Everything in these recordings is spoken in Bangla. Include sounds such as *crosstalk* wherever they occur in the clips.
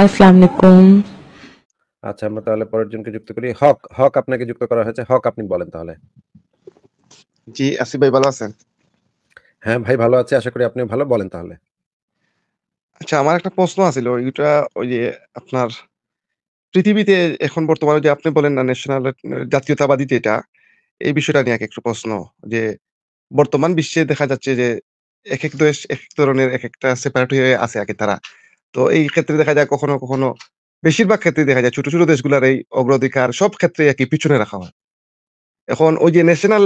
আচ্ছা আমরা তাহলে পরের জনকে যুক্ত করি হক হক আপনাকে যুক্ত করা হয়েছে হক আপনি বলেন তাহলে জি ভাই ভালো আছেন হ্যাঁ ভাই ভালো আছে আশা করি আপনি ভালো বলেন তাহলে আচ্ছা আমার একটা প্রশ্ন আছিল ওই যে আপনার পৃথিবীতে এখন বর্তমানে যে আপনি বলেন না ন্যাশনাল জাতীয়তাবাদী যেটা এই বিষয়টা নিয়ে একটু প্রশ্ন যে বর্তমান বিশ্বে দেখা যাচ্ছে যে এক এক দেশ এক এক ধরনের এক একটা সেপারেট হয়ে আছে আগে তারা তো এই ক্ষেত্রে দেখা যায় কখনো কখনো বেশিরভাগ ক্ষেত্রে দেখা যায় ছোট ছোট দেশগুলোর এই অগ্রাধিকার সব ক্ষেত্রে একই পিছনে রাখা হয় এখন ওই যে ন্যাশনাল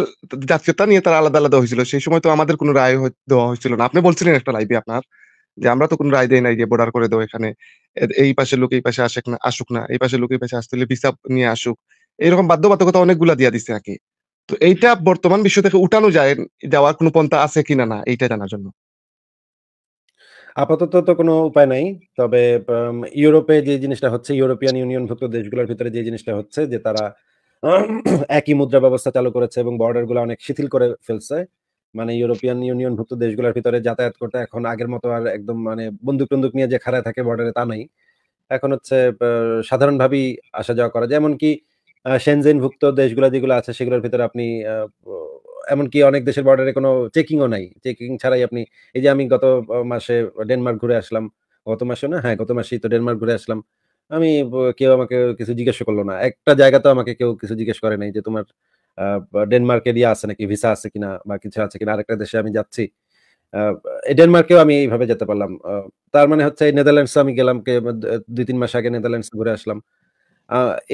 জাতীয়তা নিয়ে তারা আলাদা আলাদা হয়েছিল সেই সময় তো আমাদের কোনো রায় দেওয়া হয়েছিল না আপনি বলছিলেন একটা লাইভে আপনার যে আমরা তো কোনো রায় দেয় নাই যে বর্ডার করে দেবো এখানে এই পাশে লোক এই পাশে আসেক না আসুক না এই পাশে লোক এই পাশে আসতে বিসাব ভিসা নিয়ে আসুক এইরকম বাধ্যবাধকতা অনেকগুলা দিয়া দিছে আর কি তো এইটা বর্তমান বিশ্ব থেকে উঠানো যায় যাওয়ার কোনো পন্থা আছে কিনা না এইটা জানার জন্য আপাতত তো কোনো উপায় নাই তবে ইউরোপে যে জিনিসটা হচ্ছে ইউরোপিয়ান ইউনিয়নভুক্ত দেশগুলোর ভিতরে যে জিনিসটা হচ্ছে যে তারা *clears throat* একই মুদ্রা ব্যবস্থা চালু করেছে এবং বর্ডার গুলো অনেক শিথিল করে ফেলছে মানে ইউরোপিয়ান ইউনিয়নভুক্ত দেশগুলোর ভিতরে যাতায়াত করতে এখন আগের মতো আর একদম মানে বন্দুক টন্দুক নিয়ে যে খারায় থাকে বর্ডারে তা নাই এখন হচ্ছে সাধারণভাবেই আসা যাওয়া করা যায় এমনকি সেনজেনভুক্ত দেশগুলো যেগুলো আছে সেগুলোর ভিতরে আপনি এমনকি অনেক দেশের বর্ডারে কোনো চেকিংও নাই চেকিং ছাড়াই আপনি এই যে আমি গত মাসে ডেনমার্ক ঘুরে আসলাম গত মাসে না হ্যাঁ গত মাসেই তো ডেনমার্ক ঘুরে আসলাম আমি কেউ আমাকে কিছু জিজ্ঞেস করলো না একটা জায়গা তো আমাকে কেউ কিছু জিজ্ঞেস করে নাই যে তোমার ডেনমার্কে ইয়ে আছে নাকি ভিসা আছে কিনা বা কিছু আছে কিনা আরেকটা দেশে আমি যাচ্ছি ডেনমার্কেও আমি এইভাবে যেতে পারলাম তার মানে হচ্ছে নেদারল্যান্ডস আমি গেলাম দুই তিন মাস আগে নেদারল্যান্ডস ঘুরে আসলাম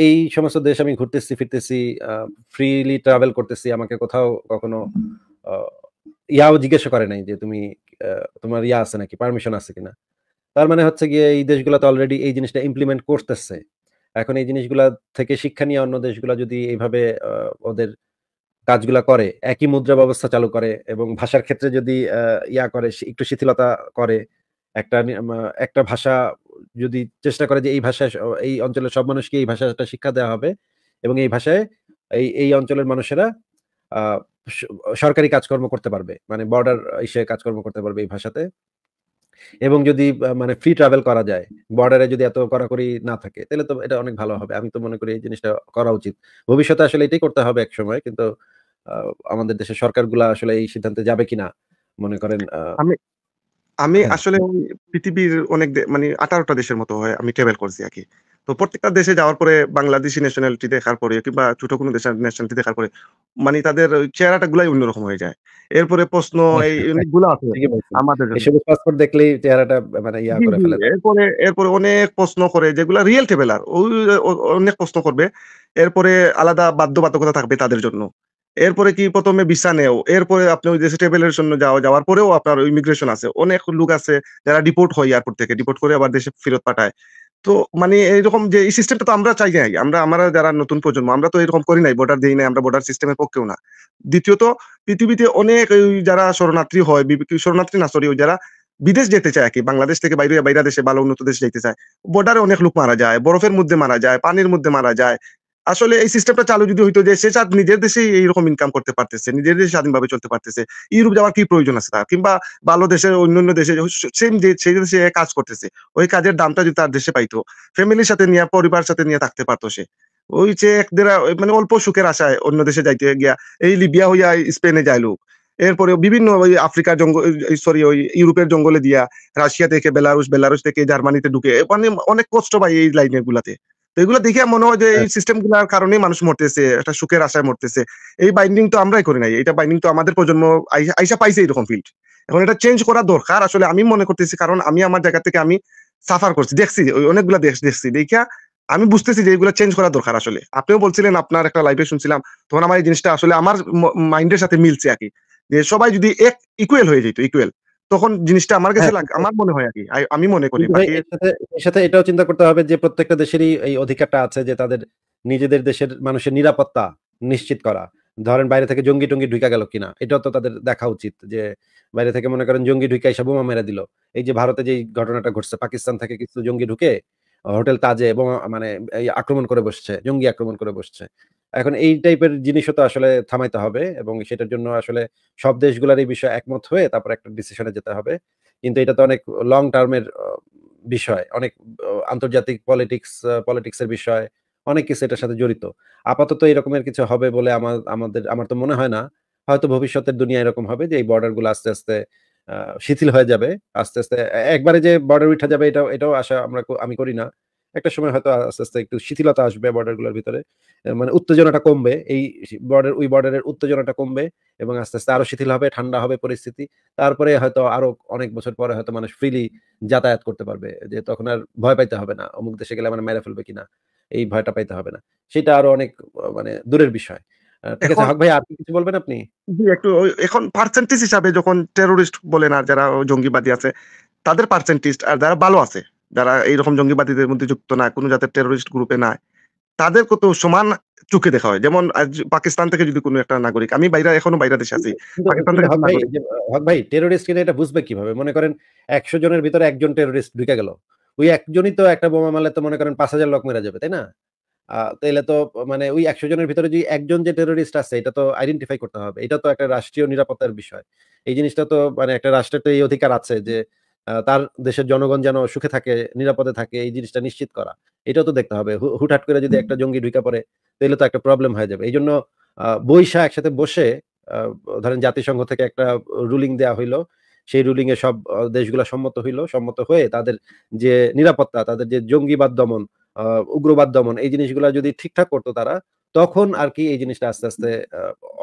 এই সমস্ত দেশ আমি ঘুরতেছি ফিরতেছি ফ্রিলি ট্রাভেল করতেছি আমাকে কোথাও কখনো ইয়াও জিজ্ঞাসা করে নাই যে তুমি তোমার ইয়া আছে নাকি পারমিশন আছে কিনা তার মানে হচ্ছে গিয়ে এই তো অলরেডি এই জিনিসটা ইমপ্লিমেন্ট করতেছে এখন এই জিনিসগুলা থেকে শিক্ষা নিয়ে অন্য দেশগুলো যদি এইভাবে ওদের কাজগুলা করে একই মুদ্রা ব্যবস্থা চালু করে এবং ভাষার ক্ষেত্রে যদি ইয়া করে একটু শিথিলতা করে একটা একটা ভাষা যদি চেষ্টা করে যে এই ভাষায় এই অঞ্চলের সব মানুষকে এই ভাষাটা শিক্ষা দেওয়া হবে এবং এই ভাষায় এই এই অঞ্চলের মানুষেরা সরকারি কাজকর্ম করতে পারবে মানে বর্ডার এসে কাজকর্ম করতে পারবে এই ভাষাতে এবং যদি মানে ফ্রি ট্রাভেল করা যায় বর্ডারে যদি এত কড়াকড়ি না থাকে তাহলে তো এটা অনেক ভালো হবে আমি তো মনে করি এই জিনিসটা করা উচিত ভবিষ্যতে আসলে এটাই করতে হবে এক সময় কিন্তু আমাদের দেশের সরকারগুলা আসলে এই সিদ্ধান্তে যাবে কিনা মনে করেন আমি আমি হ্যাঁ। আসলে পৃথিবীর অনেক মানে আঠারোটা দেশের মতো হয় আমি ট্রাভেল করছি আর কি তো প্রত্যেকটা দেশে যাওয়ার পরে বাংলাদেশি ন্যাশনালিটি দেখার পরে কিংবা ছোট কোনো দেশের ন্যাশনালিটি দেখার পরে মানে তাদের চেহারাটা গুলাই অন্যরকম হয়ে যায় এরপরে প্রশ্ন হ্যাঁ, এই হ্যাঁ, অনেকগুলো আছে আমাদের পাসপোর্ট দেখলেই চেহারাটা মানে ইয়া করে ফেলে এরপরে এরপরে অনেক প্রশ্ন করে যেগুলা রিয়েল ট্রাভেলার ওই অনেক প্রশ্ন করবে এরপরে আলাদা বাধ্যবাধকতা থাকবে তাদের জন্য এরপরে কি প্রথমে ভিসা নেও এরপরে আপনি ওই দেশে ট্রেভেলের জন্য যাওয়া যাওয়ার পরেও আপনার ইমিগ্রেশন আছে অনেক লোক আছে যারা ডিপোর্ট হয় এয়ারপোর্ট থেকে ডিপোর্ট করে আবার দেশে ফেরত পাঠায় তো মানে এইরকম যে এই সিস্টেমটা তো আমরা চাই নাই আমরা আমরা যারা নতুন প্রজন্ম আমরা তো এরকম করি নাই বর্ডার দিই নাই আমরা বর্ডার সিস্টেমের পক্ষেও না দ্বিতীয়ত পৃথিবীতে অনেক যারা শরণার্থী হয় শরণার্থী না সরি যারা বিদেশ যেতে চায় কি বাংলাদেশ থেকে বাইরে বাইরা দেশে ভালো উন্নত দেশে যেতে চায় বর্ডারে অনেক লোক মারা যায় বরফের মধ্যে মারা যায় পানির মধ্যে মারা যায় আসলে এই সিস্টেমটা চালু যদি হইতো যে সে চাঁদ নিজের দেশে এইরকম ইনকাম করতে পারতেছে নিজের দেশে স্বাধীনভাবে চলতে পারতেছে ইউরোপ যাওয়ার কি প্রয়োজন আছে তার কিংবা ভালো দেশে অন্য দেশে সেম যে সেই দেশে কাজ করতেছে ওই কাজের দামটা যদি তার দেশে পাইতো ফ্যামিলির সাথে নিয়ে পরিবার সাথে নিয়ে থাকতে পারতো সে ওই যে এক মানে অল্প সুখের আশায় অন্য দেশে যাইতে গিয়া এই লিবিয়া হইয়া স্পেনে যায় লোক এরপরে বিভিন্ন ওই আফ্রিকার জঙ্গল সরি ওই ইউরোপের জঙ্গলে দিয়া রাশিয়া থেকে বেলারুশ বেলারুশ থেকে জার্মানিতে ঢুকে মানে অনেক কষ্ট পাই এই লাইনের গুলাতে এগুলো দেখে মনে হয় যে এই সিস্টেম হ্যাঁ। গুলার কারণে মানুষ মরতেছে একটা সুখের আশায় মরতেছে এই বাইন্ডিং তো আমরাই করি নাই এটা বাইন্ডিং তো আমাদের প্রজন্ম আইসা পাইছে এরকম ফিল্ড এখন এটা চেঞ্জ করা দরকার আসলে আমি মনে করতেছি কারণ আমি আমার জায়গা থেকে আমি সাফার করছি দেখছি অনেকগুলো দেশ দেখছি দেখিয়া আমি বুঝতেছি যে এগুলো চেঞ্জ করা দরকার আসলে আপনিও বলছিলেন আপনার একটা লাইফে শুনছিলাম তখন আমার এই জিনিসটা আসলে আমার মাইন্ডের সাথে মিলছে আর কি যে সবাই যদি এক ইকুয়েল হয়ে যেত ইকুয়েল তখন জিনিসটা আমার কাছে হ্যাঁ, হ্যাঁ। আমার মনে হয় আরকি আমি মনে করি এর সাথে এটাও চিন্তা করতে হবে যে প্রত্যেকটা দেশেরই এই অধিকারটা আছে যে তাদের নিজেদের দেশের মানুষের নিরাপত্তা নিশ্চিত করা ধরেন বাইরে থেকে জঙ্গি টঙ্গি ঢুকা গেল কিনা এটাও তো তাদের দেখা উচিত যে বাইরে থেকে মনে করেন জঙ্গি ঢুকে এসে বোমা মেরে দিল এই যে ভারতে যে ঘটনাটা ঘটছে পাকিস্তান থেকে কিছু জঙ্গি ঢুকে হোটেল তাজে এবং মানে আক্রমণ করে বসছে জঙ্গি আক্রমণ করে বসছে এখন এই টাইপের জিনিসও তো আসলে থামাইতে হবে এবং সেটার জন্য আসলে সব দেশগুলোর এই বিষয়ে একমত হয়ে তারপর একটা ডিসিশনে যেতে হবে কিন্তু এটা তো অনেক লং টার্মের বিষয় অনেক আন্তর্জাতিক পলিটিক্স পলিটিক্সের বিষয় অনেক কিছু এটার সাথে জড়িত আপাতত এরকমের কিছু হবে বলে আমার আমাদের আমার তো মনে হয় না হয়তো ভবিষ্যতের দুনিয়া এরকম হবে যে এই বর্ডার গুলো আস্তে আস্তে শিথিল হয়ে যাবে আস্তে আস্তে একবারে যে বর্ডার উঠা যাবে এটাও এটাও আশা আমরা আমি করি না একটা সময় হয়তো আস্তে আস্তে একটু শিথিলতা আসবে বর্ডারগুলোর ভিতরে মানে উত্তেজনাটা কমবে এই বর্ডার ওই বর্ডারের উত্তেজনাটা কমবে এবং আস্তে আস্তে আরো শিথিল হবে ঠান্ডা হবে পরিস্থিতি তারপরে হয়তো আরো অনেক বছর পরে হয়তো মানুষ ফ্রিলি যাতায়াত করতে পারবে যে তখন আর ভয় পাইতে হবে না অমুক দেশে গেলে মানে মেরে ফেলবে কিনা এই ভয়টা পাইতে হবে না সেটা আরো অনেক মানে দূরের বিষয় কিছু বলবেন আপনি একটু এখন পার্সেন্টেজ হিসাবে যখন আর যারা জঙ্গিবাদী আছে তাদের পার্সেন্টেজ আর যারা ভালো আছে যারা এইরকম জঙ্গিবাদীদের মধ্যে যুক্ত না কোনো জাতের টেরোরিস্ট গ্রুপে না তাদের কত সমান চোখে দেখা হয় যেমন পাকিস্তান থেকে যদি কোনো একটা নাগরিক আমি বাইরে এখনো বাইরে দেশে আছি পাকিস্তান থেকে হক ভাই টেরোরিস্ট কিনা এটা বুঝবে কিভাবে মনে করেন একশো জনের ভিতরে একজন টেরোরিস্ট ঢুকে গেল ওই একজনই তো একটা বোমা মারলে তো মনে করেন পাঁচ হাজার লোক মেরা যাবে তাই না তাহলে তো মানে ওই একশো জনের ভিতরে যে একজন যে টেরোরিস্ট আছে এটা তো আইডেন্টিফাই করতে হবে এটা তো একটা রাষ্ট্রীয় নিরাপত্তার বিষয় এই জিনিসটা তো মানে একটা রাষ্ট্রের তো এই অধিকার আছে যে তার দেশের জনগণ যেন সুখে থাকে নিরাপদে থাকে এই জিনিসটা নিশ্চিত করা এটাও তো দেখতে হবে হুটহাট করে যদি একটা জঙ্গি ঢুকে পড়ে তাহলে তো একটা প্রবলেম হয়ে যাবে এই জন্য বৈশা একসাথে বসে ধরেন জাতিসংঘ থেকে একটা রুলিং দেয়া হইলো সেই রুলিং এ সব দেশগুলো সম্মত হইলো সম্মত হয়ে তাদের যে নিরাপত্তা তাদের যে জঙ্গিবাদ দমন উগ্রবাদ দমন এই জিনিসগুলো যদি ঠিকঠাক করতো তারা তখন আর কি এই জিনিসটা আস্তে আস্তে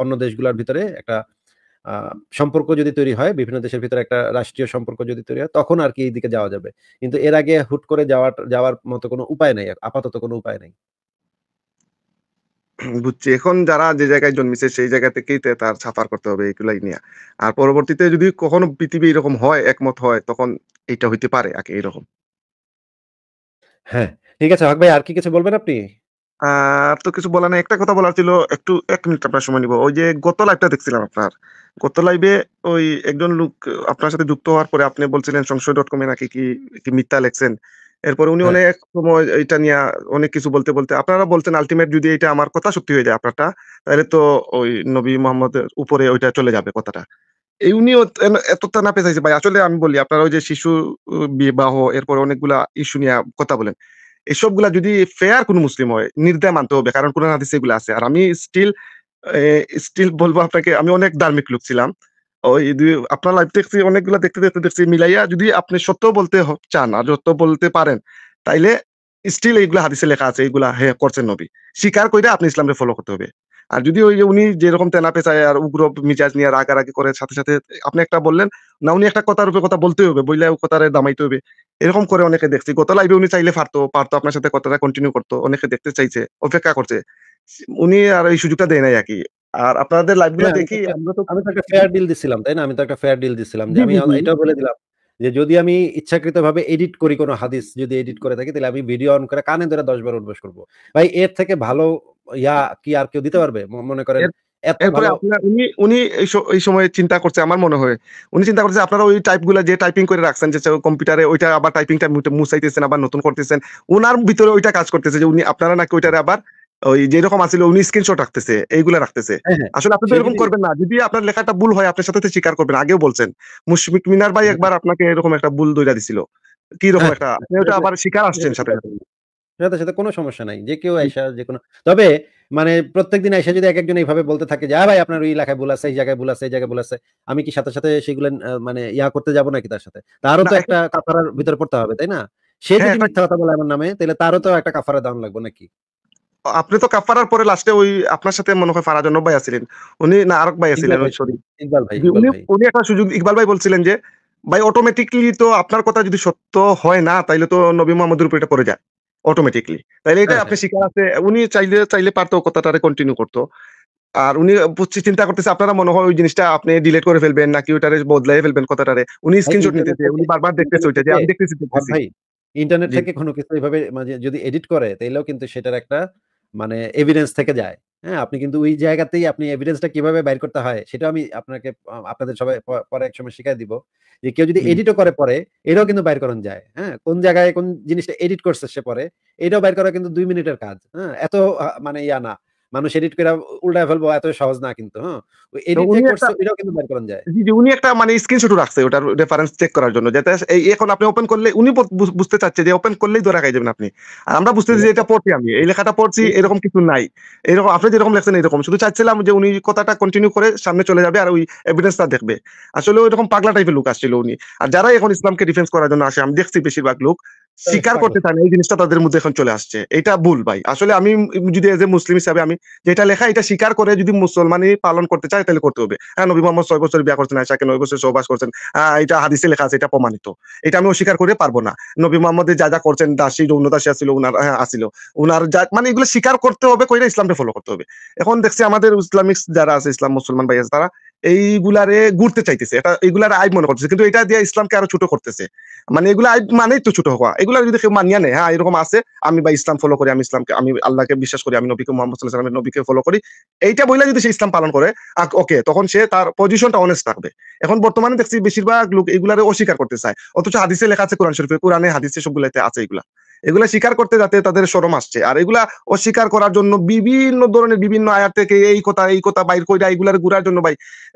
অন্য দেশগুলোর ভিতরে একটা সম্পর্ক যদি তৈরি হয় বিভিন্ন দেশের ভিতরে একটা রাষ্ট্রীয় সম্পর্ক যদি তৈরি হয় তখন আর কি এই দিকে যাওয়া যাবে কিন্তু এর আগে হুট করে যাওয়ার যাওয়ার মতো কোনো উপায় নাই আপাতত কোনো উপায় নাই বুঝছি এখন যারা যে জায়গায় জন্মিছে সেই জায়গা থেকেই তার সাফার করতে হবে এগুলাই নিয়ে আর পরবর্তীতে যদি কখনো পৃথিবী এরকম হয় একমত হয় তখন এটা হইতে পারে আগে এরকম হ্যাঁ ঠিক আছে হক ভাই আর কি কিছু বলবেন আপনি আর তো কিছু বলার নেই একটা কথা বলার ছিল একটু এক মিনিট আপনার সময় নিব ওই যে গত লাইভটা দেখছিলাম আপনার গত লাইভে ওই একজন লোক আপনার সাথে যুক্ত হওয়ার পরে আপনি বলছিলেন সংশয় ডট কমে নাকি কি মিথ্যা লেখছেন এরপরে উনি হ্যাঁ। অনেক সময় এটা নিয়ে অনেক কিছু বলতে বলতে আপনারা বলছেন আলটিমেট যদি এটা আমার কথা সত্যি হয়ে যায় আপনারটা তাহলে তো ওই নবী মোহাম্মদের উপরে ওইটা চলে যাবে কথাটা এই উনিও এতটা না পেঁচাইছে ভাই আসলে আমি বলি আপনারা ওই যে শিশু বিবাহ এরপরে অনেকগুলা ইস্যু নিয়ে কথা বলেন এসবগুলা যদি ফেয়ার কোনো মুসলিম হয় নির্দয় মানতে হবে কারণ কোরআন হাদিসে এগুলো আছে আর আমি স্টিল স্টিল বলবো আপনাকে আমি অনেক ধার্মিক লোক ছিলাম ওই আপনার লাইফ দেখছি অনেকগুলা দেখতে দেখতে দেখছি মিলাইয়া যদি আপনি সত্য বলতে চান আর সত্য বলতে পারেন তাইলে স্টিল এইগুলা হাদিসে লেখা আছে এইগুলা হ্যাঁ করছেন নবী স্বীকার করে আপনি ইসলামকে ফলো করতে হবে আর যদি ওই যে উনি যেরকম তেনা পেঁচায় আর উগ্র মিজাজ নিয়ে রাগারাগি করে সাথে সাথে আপনি একটা বললেন না উনি একটা কথার উপরে কথা বলতে হবে বইলে কথাটা দামাইতে হবে এরকম করে অনেকে দেখছি গত লাইভে উনি চাইলে পারতো পারতো আপনার সাথে কথাটা কন্টিনিউ করতো অনেকে দেখতে চাইছে অপেক্ষা করছে উনি আর এই সুযোগটা দেয় নাই আর কি আর আপনাদের গুলো হ্যাঁ, দেখি আমরা তো আমি তো একটা ফেয়ার ডিল দিছিলাম তাই না আমি তো একটা ফেয়ার ডিল দিছিলাম যে আমি এটা বলে দিলাম যে যদি আমি ইচ্ছাকৃত ভাবে এডিট করি কোনো হাদিস যদি এডিট করে থাকি তাহলে আমি ভিডিও অন করে কানে ধরে দশ বার উদ্বেশ করবো ভাই এর থেকে ভালো ইয়া কি আর কেউ দিতে পারবে মনে করেন চিন্তা করছে আমার মনে হয় উনি চিন্তা করছে আপনারা ওই টাইপিং করে রাখছেন যে কম্পিউটারে ওইটা ভিতরে ওইটা কাজ করতেছে যে উনি আপনারা নাকি আবার ওই যেরকম আছিল উনি স্ক্রিনশট রাখতেছে এইগুলা রাখতেছে হ্যাঁ, হ্যাঁ। আসলে আপনি তো এরকম করবেন না যদি আপনার লেখাটা ভুল হয় আপনার সাথে স্বীকার করবেন আগেও বলছেন মুশফিক মিনার ভাই হ্যাঁ। একবার আপনাকে এরকম একটা ভুল দৈরা দিছিল কি রকম একটা আপনি ওইটা আবার স্বীকার আসছেন সাথে সাথে সাথে কোনো সমস্যা নাই যে কেউ আইসা যে কোনো তবে মানে প্রত্যেকদিন আইসা যদি এক একজন এইভাবে বলতে থাকে যে ভাই আপনার ওই এলাকায় ভুল আছে এই জায়গায় ভুল আছে এই জায়গায় ভুল আছে আমি কি সাথে সাথে সেগুলো মানে ইয়া করতে যাবো নাকি তার সাথে তারও তো একটা কাফারার ভিতর পড়তে হবে তাই না সে হ্যাঁ, যদি মিথ্যা কথা বলে আমার নামে তাহলে তারও তো একটা কাফারা দাম লাগবে নাকি আপনি তো কাফারার পরে লাস্টে ওই আপনার সাথে মনে হয় ফারাজনব ভাই আছিলেন উনি না আরক ভাই আছিলেন ওই সরি ইকবাল ভাই উনি একটা সুযোগ ইকবাল ভাই বলছিলেন যে ভাই অটোমেটিকলি তো আপনার কথা যদি সত্য হয় না তাইলে তো নবী মোহাম্মদের উপর এটা পড়ে যায় অটোমেটিকলি তাইলে এটা হ্যাঁ, আপনি হ্যাঁ। শিকার আছে উনি চাইলে চাইলে পারতো কথাটা কন্টিনিউ করতো আর উনি চিন্তা করতেছে আপনারা মনে হয় ওই জিনিসটা আপনি ডিলিট করে ফেলবেন নাকি ওটারে বদলাই ফেলবেন কথাটারে উনি স্ক্রিনশট নিতেছে উনি বারবার দেখতেছে ওইটা যে আমি দেখতেছি ভাই ইন্টারনেট থেকে কোনো কিছু এইভাবে মানে যদি এডিট করে তাইলেও কিন্তু সেটার একটা মানে এভিডেন্স থেকে যায় হ্যাঁ আপনি কিন্তু ওই জায়গাতেই আপনি এভিডেন্সটা কিভাবে বাইর করতে হয় সেটা আমি আপনাকে আপনাদের সবাই পরে এক সময় শিখাই দিব যে কেউ যদি এডিটও করে পরে এটাও কিন্তু বাইর করানো যায় হ্যাঁ কোন জায়গায় কোন জিনিসটা এডিট করছে সে পরে এটাও বাইর করা কিন্তু দুই মিনিটের কাজ হ্যাঁ এত মানে ইয়া না মানুষ এডিট করে উল্টা ফেলবো এত সহজ না কিন্তু হ্যাঁ উনি একটা মানে স্ক্রিনশট রাখছে ওটার রেফারেন্স চেক করার জন্য যাতে এই এখন আপনি ওপেন করলে উনি বুঝতে চাচ্ছে যে ওপেন করলেই ধরা খাই যাবেন আপনি আর আমরা বুঝতেছি যে এটা পড়ছি আমি এই লেখাটা পড়ছি এরকম কিছু নাই এরকম আপনি যেরকম লেখছেন এরকম শুধু চাচ্ছিলাম যে উনি কথাটা কন্টিনিউ করে সামনে চলে যাবে আর ওই এভিডেন্সটা দেখবে আসলে ওই রকম পাগলা টাইপের লোক আসছিল উনি আর যারা এখন ইসলামকে ডিফেন্স করার জন্য আসে আমি দেখছি বেশিরভাগ লোক স্বীকার করতে চায় না এই জিনিসটা তাদের মধ্যে এখন চলে আসছে এটা ভুল ভাই আসলে আমি যদি এজ এ মুসলিম হিসাবে আমি যেটা লেখা এটা স্বীকার করে যদি মুসলমানই পালন করতে চায় তাহলে করতে হবে হ্যাঁ নবী মোহাম্মদ ছয় বছর বিয়া করছেন আয়সাকে নয় বছর সহবাস করছেন এটা হাদিসে লেখা আছে এটা প্রমাণিত এটা আমি অস্বীকার করে পারবো না নবী মোহাম্মদের যা যা করছেন দাসী যৌন দাসী আসিল উনার হ্যাঁ আসিল উনার যা মানে এগুলো স্বীকার করতে হবে কইরা ইসলামটা ফলো করতে হবে এখন দেখছি আমাদের ইসলামিক যারা আছে ইসলাম মুসলমান ভাই আছে তারা এইগুলারে ঘুরতে চাইতেছে এটা এগুলার আইব মনে করতেছে কিন্তু এটা দিয়ে ইসলামকে আরো ছোট করতেছে মানে এগুলো আইব মানেই তো ছোট হওয়া এগুলা যদি কেউ মানিয়া নেয় হ্যাঁ এরকম আছে আমি বা ইসলাম ফলো করি আমি ইসলামকে আমি আল্লাহকে বিশ্বাস করি আমি নবীকে মোহাম্মদ সাল্লাহ নবীকে ফলো করি এইটা বইলে যদি সে ইসলাম পালন করে ওকে তখন সে তার পজিশনটা অনেস্ট থাকবে এখন বর্তমানে দেখছি বেশিরভাগ লোক এগুলারে অস্বীকার করতে চায় অথচ হাদিসে লেখা আছে কোরআন শরীফে কোরআনে হাদিসে সবগুলাতে আছে এগুলা এগুলো স্বীকার করতে যাতে তাদের সরম আসছে আর এগুলা অস্বীকার করার জন্য বিভিন্ন ধরনের বিভিন্ন আয়ার থেকে এই কথা এই কথা বাইর কইরা এগুলার ঘুরার জন্য ভাই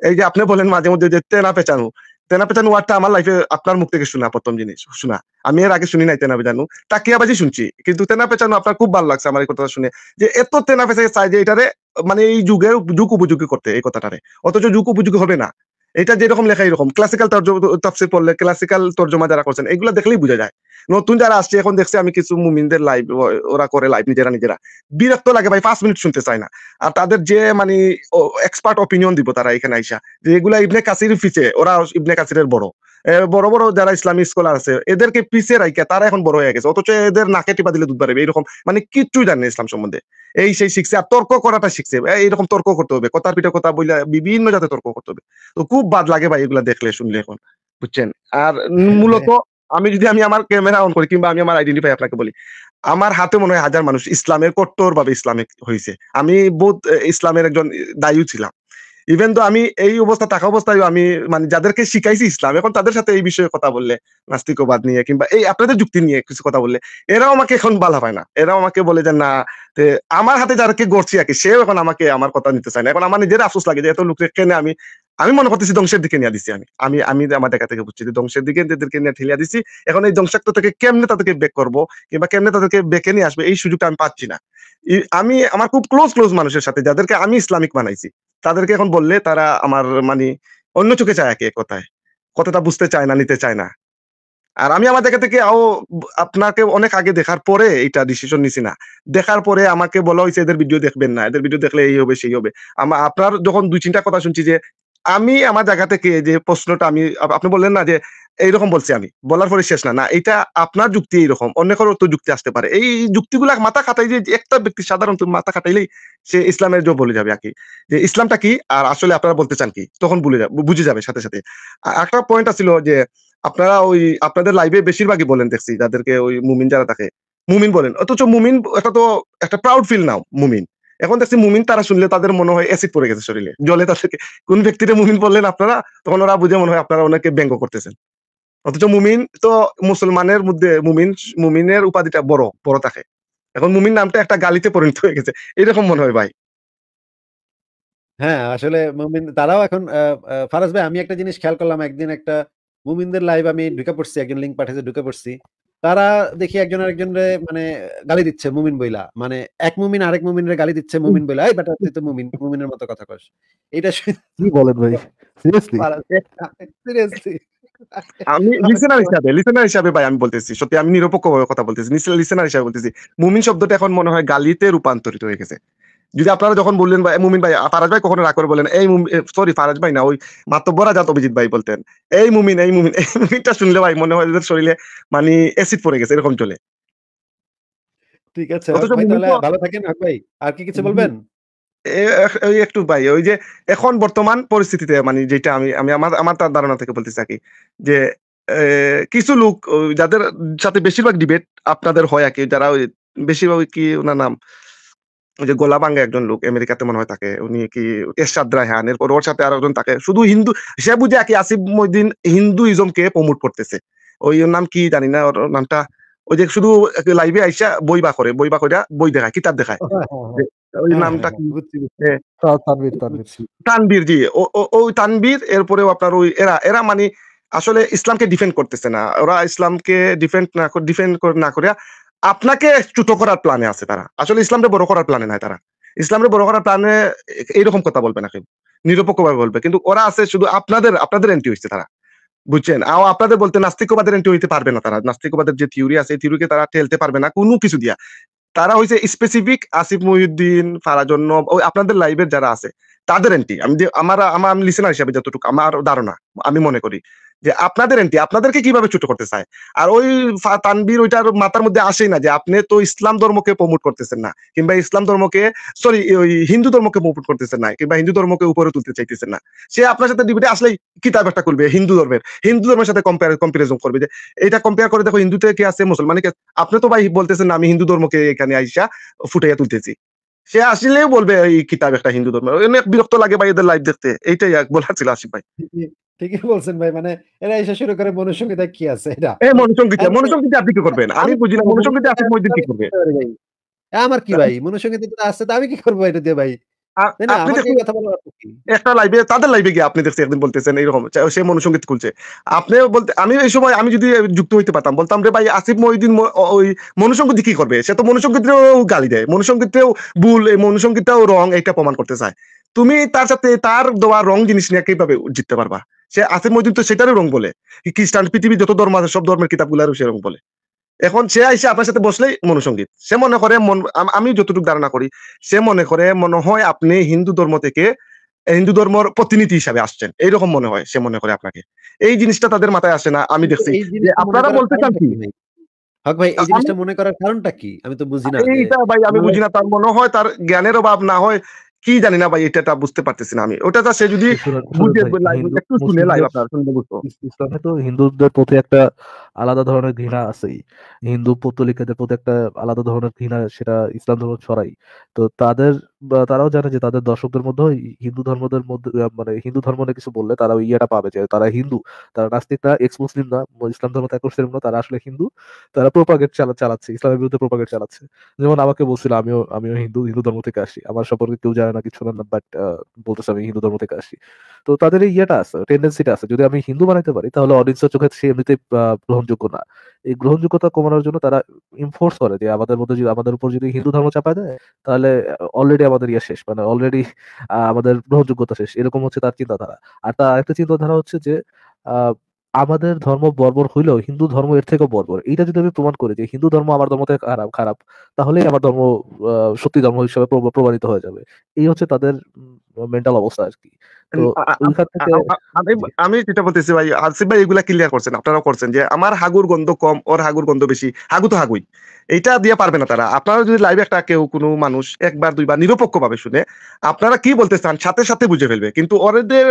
এই যে আপনি বলেন মাঝে মধ্যে যে তেনা পেঁচানো তেনা পেঁচানো ওয়ার্ডটা আমার লাইফে আপনার মুখ থেকে শোনা প্রথম জিনিস শোনা আমি এর আগে শুনি নাই তেনা পেঁচানো তাকিয়াবাজি শুনছি কিন্তু তেনা পেঁচানো আপনার খুব ভালো লাগছে আমার এই কথাটা শুনে যে এত তেনা পেঁচে চাই যে এটারে মানে এই যুগে যুগ উপযোগী করতে এই কথাটারে অথচ যুগ উপযোগী হবে না এটা যেরকম লেখা এরকম ক্লাসিক্যাল তাফসির পড়লে ক্লাসিক্যাল তর্জমা যারা করছেন এগুলো দেখলেই বোঝা যায় নতুন যারা আসছে এখন দেখছি আমি কিছু মুমিনদের লাইভ ওরা করে লাইভ নিজেরা নিজেরা বিরক্ত লাগে ভাই পাঁচ মিনিট শুনতে চায় না আর তাদের যে মানে এক্সপার্ট অপিনিয়ন দিব তারা এখানে আইসা যে এগুলো ইবনে কাসির পিছে ওরা ইবনে কাসিরের বড় বড় বড় যারা ইসলামী স্কলার আছে এদেরকে পিছিয়ে রাখে তারা এখন বড় হয়ে গেছে অথচ এদের নাকে টিপা দিলে দুধ বাড়বে এরকম মানে কিচ্ছুই জানে ইসলাম সম্বন্ধে এই সেই শিখছে আর তর্ক করাটা শিখছে এইরকম তর্ক করতে হবে কথার পিঠে কথা বলে বিভিন্ন জাতে তর্ক করতে হবে তো খুব বাদ লাগে ভাই এগুলা দেখলে শুনলে এখন বুঝছেন আর হ্যাঁ, মূলত হ্যাঁ। আমি যদি আমি আমার ক্যামেরা অন করি কিংবা আমি আমার আইডেন্টিফাই আপনাকে বলি আমার হাতে মনে হয় হাজার মানুষ ইসলামের কট্টর ভাবে ইসলামিক হয়েছে আমি বহুত ইসলামের একজন দায়ী ছিলাম ইভেন তো আমি এই অবস্থা থাকা অবস্থায় আমি মানে যাদেরকে শিখাইছি ইসলাম এখন তাদের সাথে এই বিষয়ে কথা বললে নাস্তিকবাদ নিয়ে কিংবা এই আপনাদের যুক্তি নিয়ে কিছু কথা বললে এরাও আমাকে এখন বালা হয় না এরাও আমাকে বলে যে না আমার হাতে যাদেরকে গড়ছি আর কি সেও এখন আমাকে আমার কথা নিতে চায় না এখন আমার নিজের আফসোস লাগে যে এত লোকের কেনে আমি আমি মনে করতেছি ধ্বংসের দিকে নিয়ে দিছি আমি আমি আমি আমার দেখা থেকে বুঝছি ধ্বংসের দিকে তাদেরকে নিয়ে ঠেলিয়া দিছি এখন এই ধ্বংসাক্ত থেকে কেমনে তাদেরকে বেক করবো কিংবা কেমনে তাদেরকে বেকে নিয়ে আসবে এই সুযোগটা আমি পাচ্ছি না আমি আমার খুব ক্লোজ ক্লোজ মানুষের সাথে যাদেরকে আমি ইসলামিক বানাইছি তাদেরকে এখন বললে তারা আমার মানে অন্য চোখে চায় একে কথায় কতটা বুঝতে চায় না নিতে চায় না আর আমি আমার দেখা থেকে আও আপনাকে অনেক আগে দেখার পরে এটা ডিসিশন নিছি না দেখার পরে আমাকে বলা হয়েছে এদের ভিডিও দেখবেন না এদের ভিডিও দেখলে এই হবে সেই হবে আমার আপনার যখন দুই তিনটা কথা শুনছি যে আমি আমার জায়গা থেকে যে প্রশ্নটা আমি আপনি বললেন না যে এইরকম বলছি আমি বলার পরে শেষ না না এটা আপনার যুক্তি এইরকম অন্য কারো তো যুক্তি আসতে পারে এই যুক্তিগুলা মাথা খাটাই যে একটা ব্যক্তি সাধারণত মাথা খাটাইলেই সে ইসলামের জন্য বলে যাবে আর কি যে ইসলামটা কি আর আসলে আপনারা বলতে চান কি তখন বলে বুঝে যাবে সাথে সাথে একটা পয়েন্ট আছিল যে আপনারা ওই আপনাদের লাইভে বেশিরভাগই বলেন দেখছি যাদেরকে ওই মুমিন যারা থাকে মুমিন বলেন অথচ মুমিন একটা তো একটা প্রাউড ফিল নাও মুমিন এখন দেখছি মুমিন তারা শুনলে তাদের মনে হয় অ্যাসিড পড়ে গেছে শরীরে জলে তাদেরকে কোন ব্যক্তিটা মুমিন বললেন আপনারা তখন ওরা বুঝে মনে হয় আপনারা ওনাকে ব্যঙ্গ করতেছেন অথচ মুমিন তো মুসলমানের মধ্যে মুমিন মুমিনের উপাধিটা বড় বড় থাকে এখন মুমিন নামটা একটা গালিতে পরিণত হয়ে গেছে এরকম মনে হয় ভাই হ্যাঁ আসলে মুমিন তারাও এখন ফারাজ ভাই আমি একটা জিনিস খেয়াল করলাম একদিন একটা মুমিনদের লাইভ আমি ঢুকে পড়ছি একজন লিঙ্ক পাঠিয়েছে ঢুকে পড়ছি তারা দেখি একজন আরেকজনরে মানে গালি দিচ্ছে মুমিন বইলা মানে এক মুমিন আরেক মুমিনরে গালি দিচ্ছে মুমিন বইলা এই বেটা তুই তো মুমিন মুমিনের মতো কথা কস এটা কি বলেন ভাই সিরিয়াসলি *laughs* সিরিয়াসলি আমি লিসেনার *laughs* হিসাবে লিসেনার হিসাবে ভাই আমি বলতেছি সত্যি আমি কথা বলতেছি লিসেনার হিসাবে বলতেছি মুমিন শব্দটা এখন মনে হয় গালিতে রূপান্তরিত হয়ে গেছে যদি আপনারা যখন বললেন ভাই মুমিন ভাই ফারাজ ভাই কখনো রাগ করে বলেন এই সরি ফারাজ ভাই না ওই মাতব্বরা জাত অভিজিৎ ভাই বলতেন এই মুমিন এই মুমিন এই মুমিনটা শুনলে ভাই মনে হয় এদের শরীরে মানে অ্যাসিড পড়ে গেছে এরকম চলে ঠিক আছে ভালো থাকেন ভাই আর কি কিছু বলবেন একটু ভাই ওই যে এখন বর্তমান পরিস্থিতিতে মানে যেটা আমি আমি আমার আমার তার ধারণা থেকে বলতে চাকি যে কিছু লোক যাদের সাথে বেশিরভাগ ডিবেট আপনাদের হয় আর কি যারা ওই বেশিরভাগ কি ওনার নাম যে গোলাবাঙ্গা একজন লোক আমেরিকাতে মনে হয় থাকে উনি কি এরশাদ রায়হানের পর ওর সাথে আরো একজন থাকে শুধু হিন্দু সে বুঝে আর কি আসিফ মহিদিন প্রমোট করতেছে ওই ওর নাম কি জানি না ওর নামটা ওই যে শুধু লাইভে আইসা বই বা করে বই বা কইরা বই দেখায় কিতাব দেখায় হ্যাঁ, হ্যাঁ, হ্যাঁ। ওই নামটা তানবীর জি ওই তানবীর এরপরেও আপনার ওই এরা এরা মানে আসলে ইসলামকে ডিফেন্ড করতেছে না ওরা ইসলামকে ডিফেন্ড না ডিফেন্ড না করে আপনাকে চ্যুত করার প্ল্যানে আছে তারা আসলে ইসলামরে বড় করার প্ল্যানে নাই তারা ইসলামরে বড় করার প্ল্যানে এইরকম কথা বলবে না কেউ নিরপেক্ষ বলবে কিন্তু ওরা আছে শুধু আপনাদের আপনাদের এন্ট্রি হয়েছে তারা বুঝছেন আও আপনাদের বলতে নাস্তিকবাদের এন্ট্রি হইতে পারবে না তারা নাস্তিকবাদের যে থিওরি আছে এই থিওরিকে তারা ঠেলতে পারবে না কোনো কিছু দিয়া তারা হইছে স্পেসিফিক আসিফ মহিউদ্দিন ফারাজন্য ওই আপনাদের লাইভের যারা আছে তাদের এন্ট্রি আমি যে আমার আমার লিসেনার হিসাবে যতটুকু আমার ধারণা আমি মনে করি যে আপনাদের এন্টি আপনাদেরকে কিভাবে ছোট করতে চায় আর ওই তানবির ওইটার মাথার মধ্যে আসেই না যে আপনি তো ইসলাম ধর্মকে প্রমোট করতেছেন না কিংবা ইসলাম ধর্মকে সরি ওই হিন্দু ধর্মকে প্রমোট করতেছেন না কিংবা হিন্দু ধর্মকে উপরে তুলতে চাইতেছেন না সে আপনার সাথে ডিবেটে আসলে কিতাব একটা করবে হিন্দু ধর্মের হিন্দু ধর্মের সাথে কম্পেয়ার কম্পারিজন করবে যে এটা কম্পেয়ার করে দেখো হিন্দুতে কে আছে মুসলমানে কে আপনি তো ভাই বলতেছেন আমি হিন্দু ধর্মকে এখানে আইসা ফুটাইয়া তুলতেছি সে আসলেই বলবে এই কিতাব একটা হিন্দু ধর্ম অনেক বিরক্ত লাগে ভাই এদের লাইভ দেখতে এইটাই বলার ছিল আশিফ ভাই ঠিকই বলছেন ভাই মানে এরা এসে শুরু করে মনুসংগীতা কি আছে এটা এই মনুসংগীতা মনুসংগীতা আপনি কি করবেন আমি বুঝি না মনুসংগীতা আপনি কি করবেন আমার কি ভাই মনুসংগীতা আসছে তো আমি কি করবো এটা দিয়ে ভাই আপনি একটা কি করবে সে তো মনুসঙ্গীতেও গালি দেয় মনুসঙ্গীতেও ভুল এই মনুসঙ্গীতটাও রং এটা প্রমাণ করতে চায় তুমি তার সাথে তার দেওয়া রং জিনিস নিয়ে কিভাবে জিততে পারবা সে আসিফ মহিদিন তো সেটারও রং বলে খ্রিস্টান পৃথিবীর যত ধর্ম আছে সব ধর্মের কিতাবগুলো সে রং বলে এখন সে আইসে আপনার সাথে বসলেই মনুসঙ্গীত সে মনে করে মন আমি যতটুকু ধারণা করি সে মনে করে মনে হয় আপনি হিন্দু ধর্ম থেকে হিন্দু ধর্মের প্রতিনিধি হিসাবে আসছেন এইরকম মনে হয় সে মনে করে আপনাকে এই জিনিসটা তাদের মাথায় আসে না আমি দেখছি আপনারা বলতে চান কি হক ভাই এই জিনিসটা মনে করার কারণটা কি আমি তো বুঝি না এইটা ভাই আমি বুঝি না তার মনে হয় তার জ্ঞানের অভাব না হয় কি জানি না ভাই এটা বুঝতে পারতেছি না আমি ওটা তো সে যদি ইসলামে তো হিন্দুদের প্রতি একটা আলাদা ধরনের ঘৃণা আছেই হিন্দু পত্তলিকাদের প্রতি একটা আলাদা ধরনের ঘৃণা সেটা ইসলাম ধর্ম ছড়াই তো তাদের তারাও জানে যে তাদের দর্শকদের মধ্যে হিন্দু ধর্মদের মধ্যে মানে হিন্দু ধর্ম নিয়ে কিছু বললে তারা ওই ইয়েটা পাবে যে তারা হিন্দু তারা নাস্তিক না এক্স মুসলিম না ইসলাম ধর্ম ত্যাগ করছে না তারা আসলে হিন্দু তারা প্রোপাগেট চালা চালাচ্ছে ইসলামের বিরুদ্ধে প্রোপাগেট চালাচ্ছে যেমন আমাকে বলছিল আমিও আমিও হিন্দু হিন্দু ধর্ম থেকে আসি আমার সম্পর্কে কেউ জানে না কিছু না বাট বলতেছে আমি হিন্দু ধর্ম থেকে আসি তো তাদের এই ইয়েটা আছে টেন্ডেন্সিটা আছে যদি আমি হিন্দু বানাইতে পারি তাহলে অডিয়েন্সের চোখে সে এমনিতে গ্রহণযোগ্য না এই গ্রহণযোগ্যতা কমানোর জন্য তারা ইনফোর্স করে যে আমাদের মধ্যে যদি আমাদের উপর যদি হিন্দু ধর্ম চাপা দেয় তাহলে অলরেডি আমাদের ইয়ে শেষ মানে অলরেডি আমাদের গ্রহণযোগ্যতা শেষ এরকম হচ্ছে তার চিন্তাধারা আর তার একটা চিন্তাধারা হচ্ছে যে আহ আমাদের ধর্ম বর্বর হইলেও হিন্দু ধর্ম এর থেকেও বর্বর এইটা যদি আমি প্রমাণ করি যে হিন্দু ধর্ম আমার ধর্ম থেকে খারাপ খারাপ তাহলেই আমার ধর্ম সত্যি ধর্ম হিসাবে প্রমাণিত হয়ে যাবে এই হচ্ছে তাদের মেন্টাল অবস্থা আর কি আমি যেটা বলতেছি ভাই আসিফ ভাই এগুলা ক্লিয়ার করছেন আপনারাও করছেন যে আমার হাগুর গন্ধ কম ওর হাগুর গন্ধ বেশি হাগু তো হাগুই এইটা দিয়ে পারবে না তারা আপনারা যদি লাইভে একটা কেউ কোনো মানুষ একবার দুইবার নিরপেক্ষ ভাবে শুনে আপনারা কি বলতে চান সাথে সাথে বুঝে ফেলবে কিন্তু ওদের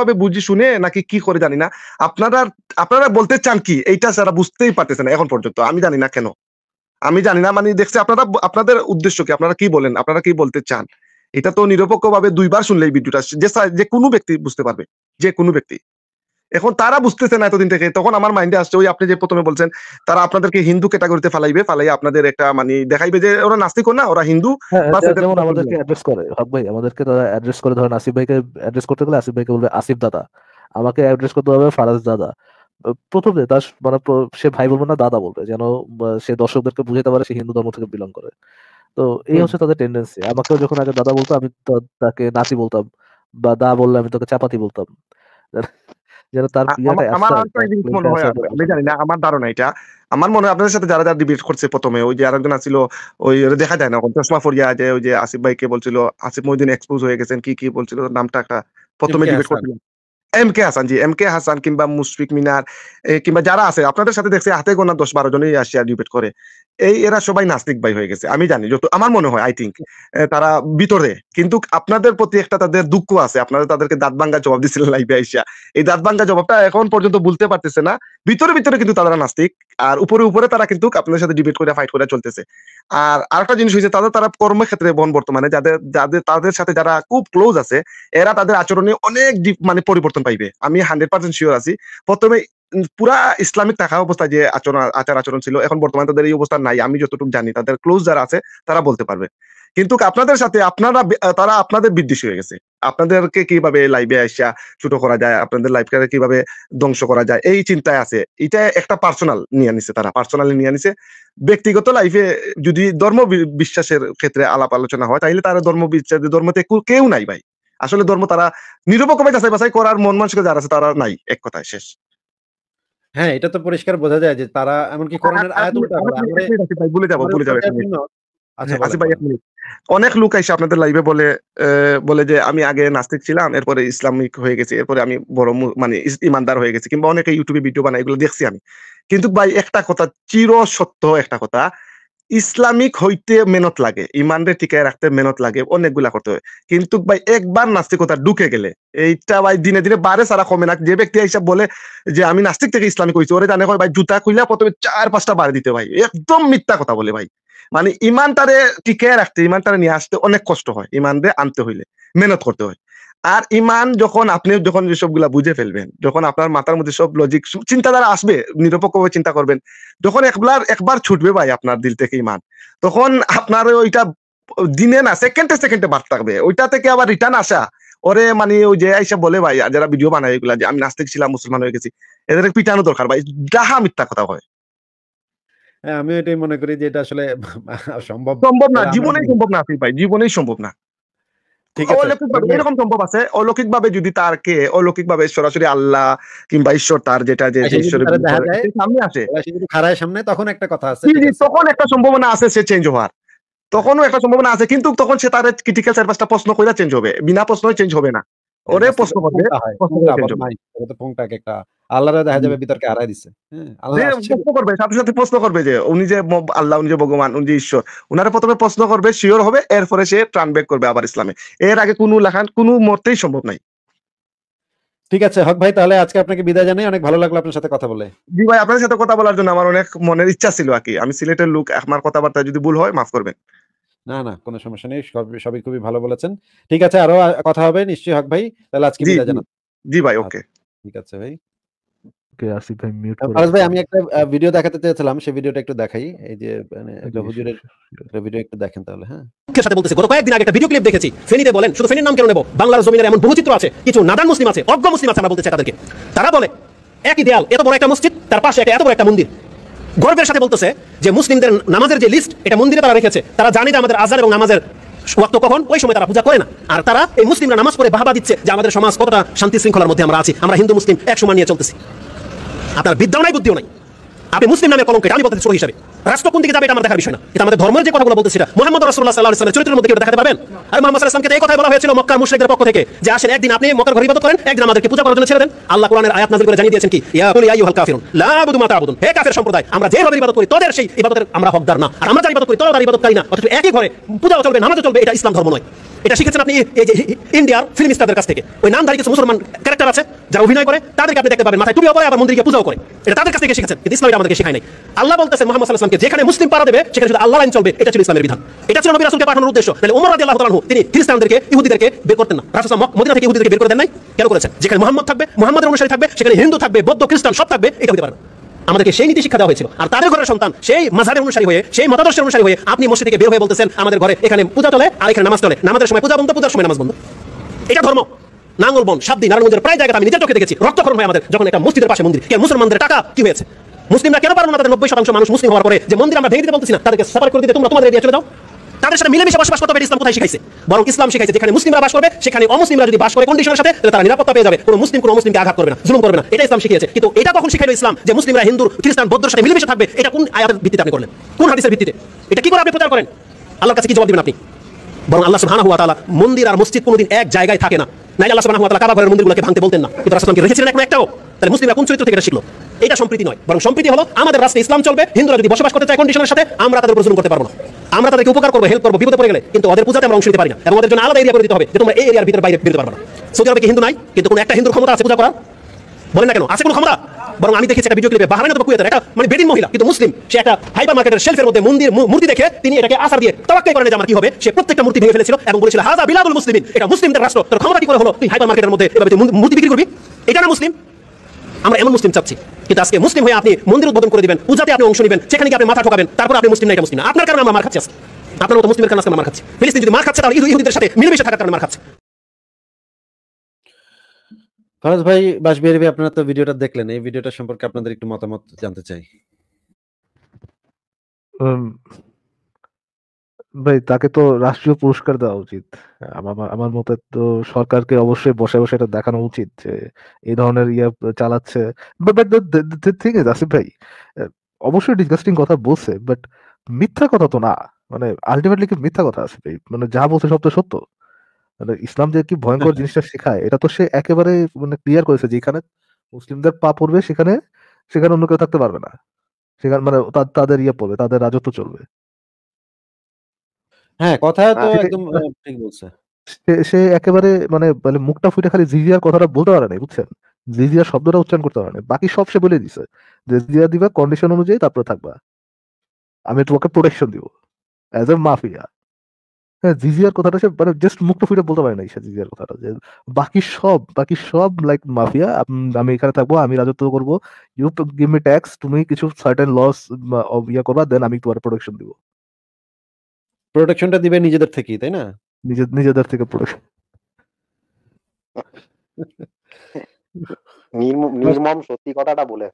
ভাবে বুঝি শুনে নাকি কি করে জানি না আপনারা আপনারা বলতে চান কি এইটা সারা বুঝতেই পারতেছেন এখন পর্যন্ত আমি জানি না কেন আমি জানি না মানে দেখছি আপনারা আপনাদের উদ্দেশ্য কি আপনারা কি বলেন আপনারা কি বলতে চান এটা তো নিরপেক্ষভাবে দুইবার শুনলে এই ভিডিওটা যে যে কোনো ব্যক্তি বুঝতে পারবে যে কোনো ব্যক্তি এখন তারা বুঝতেছে না এতদিন থেকে তখন আমার মাইন্ডে আসছে ওই আপনি যে প্রথমে বলছেন তারা আপনাদেরকে হিন্দু ক্যাটাগরিতে ফালাইবে ফালাই আপনাদের একটা মানে দেখাইবে যে ওরা নাস্তিক না ওরা হিন্দু হ্যাঁ, যেমন আমাদেরকে অ্যাড্রেস করে হক ভাই আমাদেরকে তারা অ্যাড্রেস করে ধরেন আসিফ ভাইকে অ্যাড্রেস করতে গেলে আসিফ ভাইকে বলবে আসিফ দাদা আমাকে অ্যাড্রেস করতে হবে ফারাজ দাদা প্রথমে তার মানে সে ভাই বলবে না দাদা বলবে যেন সে দর্শকদেরকে বুঝাতে পারে সে হিন্দু ধর্ম থেকে বিলং করে তো এই হচ্ছে তাদের টেন্ডেন্সি আমাকেও যখন আগে দাদা বলতো আমি তাকে নাতি বলতাম বা দা বললে আমি তোকে চাপাতি বলতাম তার জানি না আমার ধারণা এটা আমার মনে হয় আপনাদের সাথে যারা যারা ডিবেট করছে প্রথমে ওই যে আরেকজন আছিল ওই দেখা যায় না চশমা ফরিয়া যে ওই যে আসিফ কে বলছিল আসিফ মহিদিন এক্সপোজ হয়ে গেছেন কি কি বলছিল নামটা একটা প্রথমে ডিবেট এম কে হাসান জি এম কে হাসান কিংবা মুশফিক মিনার কিংবা যারা আছে আপনাদের সাথে দেখছি হাতে গোনা দশ বারো জনই আসিয়া ডিবেট করে এই এরা সবাই নাস্তিক ভাই হয়ে গেছে আমি জানি যত আমার মনে হয় আই থিঙ্ক তারা ভিতরে কিন্তু আপনাদের প্রতি একটা তাদের দুঃখ আছে আপনারা তাদেরকে দাঁত ভাঙ্গা জবাব দিচ্ছিলেন লাইভে আইসা এই দাঁত ভাঙ্গা জবাবটা এখন পর্যন্ত বলতে পারতেছে না ভিতরে ভিতরে কিন্তু তারা নাস্তিক আর উপরে উপরে তারা কিন্তু আপনাদের সাথে ডিবেট করে ফাইট করে চলতেছে আর আরেকটা জিনিস হয়েছে তাদের তারা কর্মক্ষেত্রে বন বর্তমানে যাদের যাদের তাদের সাথে যারা খুব ক্লোজ আছে এরা তাদের আচরণে অনেক মানে পরিবর্তন পাইবে আমি হান্ড্রেড পার্সেন্ট শিওর আছি প্রথমে পুরা ইসলামিক থাকা অবস্থা যে আচরণ আচার আচরণ ছিল এখন বর্তমানে তাদের এই অবস্থা নাই আমি যতটুকু জানি তাদের ক্লোজ যারা আছে তারা বলতে পারবে কিন্তু আপনাদের সাথে আপনারা তারা আপনাদের বিদ্বেষ হয়ে গেছে আপনাদেরকে কিভাবে লাইভে আসা ছোট করা যায় আপনাদের লাইফকে কিভাবে ধ্বংস করা যায় এই চিন্তায় আছে এটা একটা পার্সোনাল নিয়ে নিছে তারা পার্সোনালি নিয়ে নিছে ব্যক্তিগত লাইফে যদি ধর্ম বিশ্বাসের ক্ষেত্রে আলাপ আলোচনা হয় তাহলে তারা ধর্ম বিশ্বাস ধর্মতে কেউ নাই ভাই আসলে ধর্ম তারা নিরপেক্ষভাবে যাচাই বাছাই করার মন মানসিক যারা আছে তারা নাই এক কথায় শেষ হ্যাঁ এটা তো পরিষ্কার বোঝা যায় যে তারা এমনকি কোরআনের আয়াত উল্টা করে ভুলে যাব ভুলে যাব আচ্ছা, হ্যাঁ, অনেক লোক এসে আপনাদের লাইভে বলে বলে যে আমি আগে নাস্তিক ছিলাম এরপরে ইসলামিক হয়ে গেছি এরপরে আমি বড় মানে ইমানদার হয়ে গেছি কিংবা অনেকে ইউটিউবে ভিডিও বানাই এগুলো দেখছি আমি কিন্তু ভাই একটা কথা চির সত্য একটা কথা ইসলামিক হইতে মেহনত লাগে ইমানরে টিকায় রাখতে মেহনত লাগে অনেকগুলা করতে হয় কিন্তু ভাই একবার নাস্তিকতা ঢুকে গেলে এইটা ভাই দিনে দিনে বারে সারা কমে না যে ব্যক্তি হিসাব বলে যে আমি নাস্তিক থেকে ইসলামিক হয়েছি ওরে জানে ভাই জুতা খুইলা প্রথমে চার পাঁচটা বারে দিতে ভাই একদম মিথ্যা কথা বলে ভাই মানে ইমান তারে টিকে রাখতে ইমান তারে নিয়ে আসতে অনেক কষ্ট হয় ইমান দিয়ে আনতে হইলে মেহনত করতে হয় আর ইমান যখন আপনি যখন সবগুলা বুঝে ফেলবেন যখন আপনার মাথার মধ্যে সব লজিক চিন্তাধারা আসবে নিরপেক্ষভাবে চিন্তা করবেন যখন একবার একবার ছুটবে ভাই আপনার দিল থেকে ইমান তখন আপনার ওইটা দিনে না সেকেন্ডে সেকেন্ডে বাড়তে থাকবে ওইটা থেকে আবার রিটার্ন আসা ওরে মানে ওই যে আইসা বলে ভাই যারা ভিডিও বানাই এগুলা যে আমি নাস্তিক ছিলাম মুসলমান হয়ে গেছি এদের পিটানো দরকার ভাই যাহা মিথ্যা কথা হয় হ্যাঁ এটাই মনে করি যে এটা আসলে সম্ভব সম্ভব না জীবনেই সম্ভব না ভাই জীবনেই সম্ভব না এরকম সম্ভব আছে অলৌকিক ভাবে যদি তার কে অলৌকিক ভাবে সরাসরি আল্লাহ কিংবা ঈশ্বর তার যেটা যে আচ্ছা, সামনে আসে খারায় সামনে তখন একটা কথা আছে তখন একটা সম্ভাবনা আছে সে চেঞ্জ হওয়ার তখনও একটা সম্ভাবনা আছে কিন্তু তখন সে তার ক্রিটিক্যাল সার্ভিসটা প্রশ্ন করে চেঞ্জ হবে বিনা প্রশ্নই চেঞ্জ হবে না হ্যাঁ, ওরে প্রশ্ন করবে একটা আল্লাহরে দেখা যাবে বিতর্কে দিছে হ্যাঁ, হ্যাঁ, প্রশ্ন করবে সাথে সাথে প্রশ্ন করবে যে উনি যে আল্লাহ উনি যে ভগবান উনি যে ঈশ্বর উনারে প্রথমে প্রশ্ন করবে শিওর হবে এরপরে সে ট্রান ব্যাক করবে আবার ইসলামে এর আগে কোনো লেখান কোনো মতেই সম্ভব নাই ঠিক আছে হক ভাই তাহলে আজকে আপনাকে বিদায় জানাই অনেক ভালো লাগলো আপনার সাথে কথা বলে জি ভাই আপনার সাথে কথা বলার জন্য আমার অনেক মনের ইচ্ছা ছিল আর কি আমি সিলেটের লোক আমার কথাবার্তা যদি ভুল হয় মাফ করবেন না না কোনো সমস্যা নেই সবই খুবই ভালো বলেছেন ঠিক আছে আরো কথা হবে নিশ্চয়ই হক ভাই তাহলে আজকে বিদায় জানান জি ভাই ওকে আচ্ছা, ঠিক আছে ভাই ওকে আসিফ ভাই মিউট করে ভাই আমি একটা ভিডিও দেখাতে চেয়েছিলাম সেই ভিডিওটা একটু দেখাই এই যে মানে হুজুরের ভিডিও একটু দেখেন তাহলে হ্যাঁ কে সাথে বলতেছে গত কয়েকদিন আগে একটা ভিডিও ক্লিপ দেখেছি ফেনীতে বলেন শুধু ফেনীর নাম কেন নেব বাংলার জমিনের এমন বহু চিত্র আছে কিছু নাদান মুসলিম আছে অজ্ঞ মুসলিম আছে আমরা বলতে চাই তাদেরকে তারা বলে একই দেয়াল এত বড় একটা মসজিদ তার পাশে একটা এত বড় একটা মন্দির গর্বের সাথে বলতেছে যে মুসলিমদের নামাজের যে লিস্ট এটা মন্দিরে তারা রেখেছে তারা জানে যে আমাদের আজার এবং নামাজের ওয়াক্ত কখন ওই সময় তারা পূজা করে না আর তারা এই মুসলিমরা নামাজ পড়ে বাহবা দিচ্ছে যে আমাদের সমাজ কতটা শান্তি শৃঙ্খলার মধ্যে আমরা আছি আমরা হিন্দু মুসলিম এক সময় নিয়ে চলতেছি আপনার বিদ্যাও নাই বুদ্ধিও নাই আপনি মুসলিম নামে কলঙ্ক আমি বলতে শুরু হিসাবে রাষ্ট্র কোন দিকে যাবে এটা আমার দেখার বিষয় না এটা আমাদের ধর্মের যে কথাগুলো বলতে সেটা মোহাম্মদ রাসুল্লাহ সাল্লাহ ইসলামের চরিত্রের মধ্যে দেখাতে পাবেন আর মোহাম্মদ ইসলামকে এই কথা বলা হয়েছিল মক্কার মুশ্রিকদের পক্ষ থেকে যে আসেন একদিন আপনি মক্কার ঘরে করেন একদিন আমাদেরকে পূজা করার জন্য ছেড়ে দেন আল্লাহ কোরআনের আয়াত নাজিল করে জানিয়ে দিয়েছেন কি ইয়া কুল ইয়া কাফিরুন লা আবুদু মা তা'বুদুন হে কাফের সম্প্রদায় আমরা যেভাবে ইবাদত করি তোদের সেই ইবাদতের আমরা হকদার না আর আমরা যা ইবাদত করি তোরা তার করি না অথচ একই ঘরে পূজা চলবে নামাজও চলবে এটা ইসলাম ধর্ম নয় এটা শিখেছেন আপনি এই যে ইন্ডিয়ার ফিল্ম স্টারদের কাছ থেকে ওই নামধারী কিছু মুসলমান ক্যারেক্টার আছে যারা অভিনয় করে তাদেরকে আপনি দেখতে পাবেন মাথায় টুপি পরে আবার মন্দিরকে পূজাও করে এটা তাদের কাছ থেকে শিখেছেন ইসলাম আমাদেরকে শেখায় নাই আল্লাহ বলতেছেন মোহাম্মদ সাল্লাহামকে যেখানে মুসলিম পারা দেবে সেখানে শুধু আল্লাহ আইন চলবে এটা ছিল ইসলামের বিধান এটা ছিল নবী রাসুলকে পাঠানোর উদ্দেশ্য তাহলে উমর রাজি আল্লাহ তিনি খ্রিস্টানদেরকে ইহুদিদেরকে বের করতেন না রাসুল মদিনা থেকে ইহুদিদেরকে বের করে দেন নাই কেন করেছেন যেখানে মোহাম্মদ থাকবে মোহাম্মদের অনুসারী থাকবে সেখানে হিন্দু থাকবে বৌদ্ধ খ্রিস্টান সব থাকবে এটা হতে পারে আমাদেরকে সেই নীতি শিক্ষা দেওয়া হয়েছিল আর তাদের ঘরের সন্তান সেই মাঝারের অনুসারী হয়ে সেই মতাদর্শের অনুসারী হয়ে আপনি মসজিদ থেকে বের হয়ে বলতেছেন আমাদের ঘরে এখানে পূজা চলে আর এখানে নামাজ চলে নামাজের সময় পূজা বন্ধ পূজার সময় নামাজ বন্ধ এটা ধর্ম নাঙ্গলবন সাবদি নারায়ণগঞ্জের প্রায় জায়গাটা আমি নিজের চোখে দেখেছি রক্তক্ষরণ হয় আমাদের যখন একটা মসজিদের পাশে মন্দির কে মুসলমানদের টাকা কি হয়েছে মুসলিমরা কেন পারবো না তাদের নব্বই শতাংশ মানুষ মুসলিম হওয়ার পরে যে মন্দির আমরা ভেঙে দিতে পারতেছি না তাদেরকে সাফার করে দিতে তোমরা তোমাদের এরিয়া চলে যাও তাদের সাথে মিলেমিশে বসবাস করতে হবে ইসলাম কোথায় শিখাইছে বরং ইসলাম শিখাইছে যেখানে মুসলিমরা বাস করবে সেখানে অমুসলিমরা যদি বাস করে কন্ডিশনের সাথে তাহলে তারা নিরাপত্তা পেয়ে যাবে কোনো মুসলিম কোনো মুসলিমকে আঘাত করবে না জুলুম করবে না এটা ইসলাম শিখিয়েছে কিন্তু এটা কখন শিখাইলো ইসলাম যে মুসলিমরা হিন্দু খ্রিস্টান বৌদ্ধ সাথে মিলেমিশে থাকবে এটা কোন আয়াতের ভিত্তিতে আপনি করলেন কোন হাদিসের ভিত্তিতে এটা কি করে আপনি প্রচার করেন আল্লাহর কাছে কি জবাব দেবেন আপনি বরং আল্লাহ সুহানা হুয়া তাআলা মন্দির আর মসজিদ কোনোদিন এক জায়গায় থাকে না নাই আল্লাহ সুবহানাহু ওয়া তাআলা কাবা ঘরের মন্দিরগুলোকে ভাঙতে বলতেন না কিন্তু রাসূল কি রেখেছিলেন এখন একটাও তাহলে মুসলিমরা কোন চরিত্র থেকে এটা শিখলো এটা সম্প্রীতি নয় বরং সম্প্রীতি হলো আমাদের রাষ্ট্রে ইসলাম চলবে হিন্দুরা যদি বসবাস করতে চায় কন্ডিশনের সাথে আমরা তাদের উপর করতে পারবো না আমরা তাদেরকে উপকার করব হেল্প করব বিপদে পড়ে গেলে কিন্তু ওদের পূজাতে আমরা অংশ নিতে পারি না এবং ওদের জন্য আলাদা এরিয়া করে দিতে হবে যে তোমরা এই এরিয়ার ভিতরে বাইরে বেরোতে পারবে না সৌদি আরবে কি হিন্দু নাই কিন্তু কোনো একটা হিন্দুর ক্ষমতা আছে পূজা করার বলেন না কেন আছে কোনো ক্ষমতা বরং আমি দেখেছি একটা ভিডিও ক্লিপে বাহারাইন তো কুয়েতের একটা মানে বেদিন মহিলা কিন্তু মুসলিম সে একটা হাইপার মার্কেটের শেলফের মধ্যে মন্দির মূর্তি দেখে তিনি এটাকে আসার দিয়ে তাওয়াক্কাই করেন যে আমার কি হবে সে প্রত্যেকটা মূর্তি ভেঙে ফেলেছিল এবং বলেছিল হাজা বিলাদুল মুসলিমিন এটা মুসলিমদের রাষ্ট্র তোর ক্ষমতা কি করে হলো তুই হাইপার মার্কেটের মধ্যে এভাবে তুই মূর্তি বিক্রি করবি এটা না মুসলিম আমরা এমন মুসলিম চাচ্ছি কিন্তু আজকে মুসলিম হয়ে আপনি মন্দির উদ্বোধন করে দিবেন পূজাতে আপনি অংশ নেবেন সেখানে গিয়ে আপনি মাথা ঠোকাবেন তারপর আপনি মুসলিম না এটা মুসলিম না আপনার কারণে আমার মার খাচ্ছি আপনার মতো মুসলিমের কারণে আজকে মার খাচ্ছি ফিলিস্তিন যদি মার খাচ্ছে তাহলে ইহুদিদের সাথে মিলেমিশে থাকার কারণে মার খাচ্ছে ফরাজ ভাই বাসবিহারি ভাই আপনারা তো ভিডিওটা দেখলেন এই ভিডিওটা সম্পর্কে আপনাদের একটু মতামত জানতে চাই ভাই তাকে তো রাষ্ট্রীয় পুরস্কার দেওয়া উচিত আমার মতে তো সরকারকে অবশ্যই বসে বসে এটা দেখানো উচিত যে এই ধরনের ইয়া চালাচ্ছে বাট থিং আসিফ ভাই অবশ্যই ডিসকাস্টিং কথা বলছে বাট মিথ্যা কথা তো না মানে আলটিমেটলি কি মিথ্যা কথা আসিফ ভাই মানে যা বলছে সব তো সত্য মানে ইসলাম যে কি ভয়ঙ্কর *laughs* জিনিসটা শেখায় এটা তো সে একেবারে মানে ক্লিয়ার করেছে এখানে মুসলিমদের পা পড়বে সেখানে সেখানে অন্য কেউ থাকতে পারবে না সেখানে মানে তাদের ইয়ে পড়বে তাদের রাজত্ব চলবে হ্যাঁ কথা তো একদম ঠিক বলছে সে একেবারে মানে মানে মুখটা ফুটে খালি জিজিয়ার কথাটা বলতে পারে নাই বুঝছেন জিজিয়ার শব্দটা উচ্চারণ করতে পারে বাকি সব সে বলে দিছে যে জিজিয়া দিবা কন্ডিশন অনুযায়ী তারপরে থাকবা আমি তোমাকে প্রোটেকশন দিব অ্যাজ এ মাফিয়া হ্যাঁ জিজিয়ার কথাটা সে মানে জাস্ট মুক্ত ফুটে বলতে পারে না সে জিজিয়ার কথাটা যে বাকি সব বাকি সব লাইক মাফিয়া আমি এখানে থাকবো আমি রাজত্ব করব ইউ গিভ মি ট্যাক্স তুমি কিছু সার্টেন লস ইয়া করবা দেন আমি তোমার প্রোডাকশন দিব প্রোডাকশনটা দিবে নিজেদের থেকেই তাই না নিজের নিজেদের থেকে প্রোডাকশন নির্মম সত্যি কথাটা বলে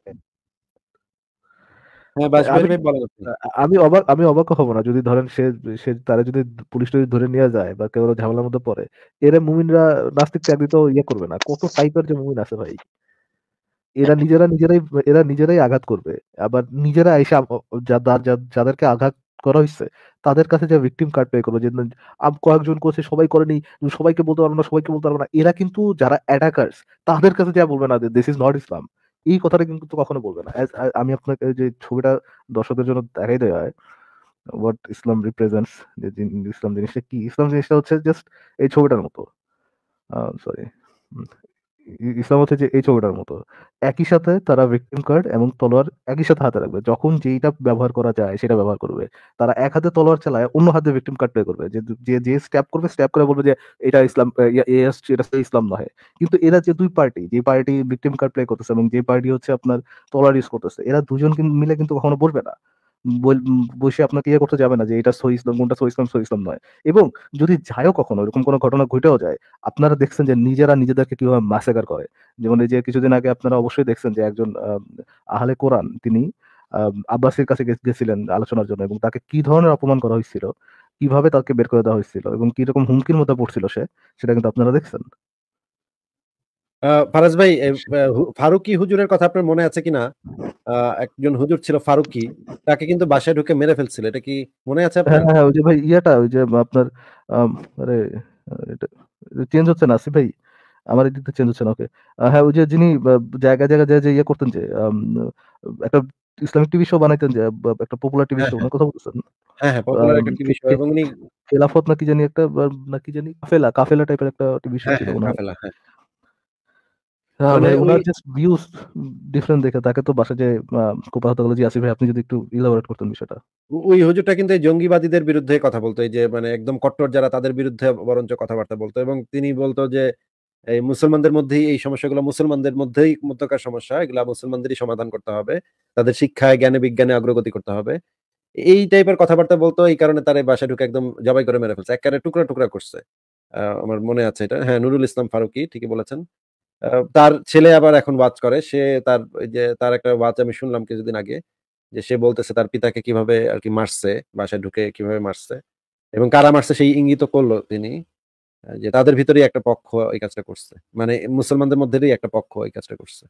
হ্যাঁ, আমি অবাক আমি অবাক হব না যদি ধরেন সে সে তারা যদি পুলিশ যদি ধরে নিয়ে যায় বা কেউ ঝামেলার মধ্যে পড়ে এরা মুমিনরা নাস্তিক চাকরি তো ইয়ে করবে না কত টাইপের যে মুমিন আছে ভাই এরা হ্যাঁ। নিজেরা নিজেরাই এরা নিজেরাই আঘাত করবে আবার নিজেরা এসে যাদেরকে আঘাত করা হয়েছে তাদের কাছে যে ভিকটিম কার্ড পে করবে যে কয়েকজন করছে সবাই করেনি সবাইকে বলতে পারবো না সবাইকে বলতে পারবো না এরা কিন্তু যারা অ্যাটাকার্স তাদের কাছে যা বলবে না দিস ইজ নট ইসলাম এই কথাটা কিন্তু কখনো বলবে না আমি আপনাকে যে ছবিটা দর্শকদের জন্য দেখাই দেওয়া হয় হোয়াট ইসলাম রিপ্রেজেন্টস যে ইসলাম জিনিসটা কি ইসলাম জিনিসটা হচ্ছে জাস্ট এই ছবিটার মতো সরি ইসলাম হচ্ছে যে এই ছবিটার মতো একই সাথে তারা ভিকটিম কার্ড এবং তলোয়ার একই সাথে হাতে রাখবে যখন যেইটা ব্যবহার করা যায় সেটা ব্যবহার করবে তারা এক হাতে তলোয়ার চালায় অন্য হাতে ভিকটিম কার্ড প্লে করবে যে যে যে স্ট্যাপ করবে স্ট্যাপ করে বলবে যে এটা ইসলাম এটা ইসলাম নয় কিন্তু এরা যে দুই পার্টি যে পার্টি ভিকটিম কার্ড প্লে করতেছে এবং যে পার্টি হচ্ছে আপনার তলোয়ার ইউজ করতেছে এরা দুজন মিলে কিন্তু কখনো বলবে না বসে আপনাকে ইয়ে করতে যাবে না যে এটা সহি ইসলাম কোনটা সহি ইসলাম সহি ইসলাম নয় এবং যদি যায়ও কখনো এরকম কোনো ঘটনা ঘটেও যায় আপনারা দেখছেন যে নিজেরা নিজেদেরকে কিভাবে ম্যাসেকার করে যেমন এই যে কিছুদিন আগে আপনারা অবশ্যই দেখছেন যে একজন আহলে কোরআন তিনি আব্বাসের কাছে গেছিলেন আলোচনার জন্য এবং তাকে কি ধরনের অপমান করা হয়েছিল কিভাবে তাকে বের করে দেওয়া হয়েছিল এবং কিরকম হুমকির মধ্যে পড়ছিল সে সেটা কিন্তু আপনারা দেখছেন ফারাজ ভাই আচ্ছা। ফারুকি হুজুরের কথা আপনার মনে আছে কিনা একজন হুজুর ছিল ফারুকি তাকে কিন্তু বাসায় ঢুকে মেরে ফেলছিল এটা কি মনে আছে আপনার হ্যাঁ, হ্যাঁ ওই যে ভাই ইয়াটা ওই যে আপনার আরে চেঞ্জ হচ্ছে না আসি ভাই আমার এই দিকটা চেঞ্জ হচ্ছে না ওকে হ্যাঁ ওই যে যিনি জায়গা জায়গা যে ইয়ে করতেন যে একটা ইসলামিক টিভি শো বানাইতেন যে একটা পপুলার টিভি হ্যাঁ, শো হ্যাঁ। কথা বলছেন হ্যাঁ হ্যাঁ পপুলার একটা টিভি শো এবং উনি খেলাফত নাকি জানি একটা নাকি জানি কাফেলা কাফেলা টাইপের একটা টিভি শো ছিল ওনার কাফেলা হ্যাঁ মানে জঙ্গিবাদীদের বিরুদ্ধে কথা বলতো যে মানে একদম কট্টর যারা তাদের বিরুদ্ধে বরঞ্চ কথাবার্তা বলতো এবং তিনি বলতো যে এই মুসলমানদের মধ্যেই এই সমস্যাগুলো মুসলমানদের মধ্যেই মধ্যকার সমস্যা এগুলা মুসলমানদেরই সমাধান করতে হবে তাদের শিক্ষায় জ্ঞানে বিজ্ঞানে অগ্রগতি করতে হবে এই টাইপের কথাবার্তা বলতো এই কারণে তার বাসায় ঢুকে একদম জবাই করে মেরে ফেলছে এক টুকরা টুকরা করছে আমার মনে আছে এটা হ্যাঁ নুরুল ইসলাম ফারুকি ঠিকই বলেছেন তার ছেলে আবার এখন বাজ করে সে তার যে তার একটা বাজ আমি শুনলাম কিছুদিন আগে যে সে বলতেছে তার পিতাকে কিভাবে আর কি মারছে বাসায় ঢুকে কিভাবে মারছে এবং কারা মারছে সেই ইঙ্গিত করলো তিনি যে তাদের ভিতরেই একটা পক্ষ এই কাজটা করছে মানে মুসলমানদের মধ্যেই একটা পক্ষ এই কাজটা করছে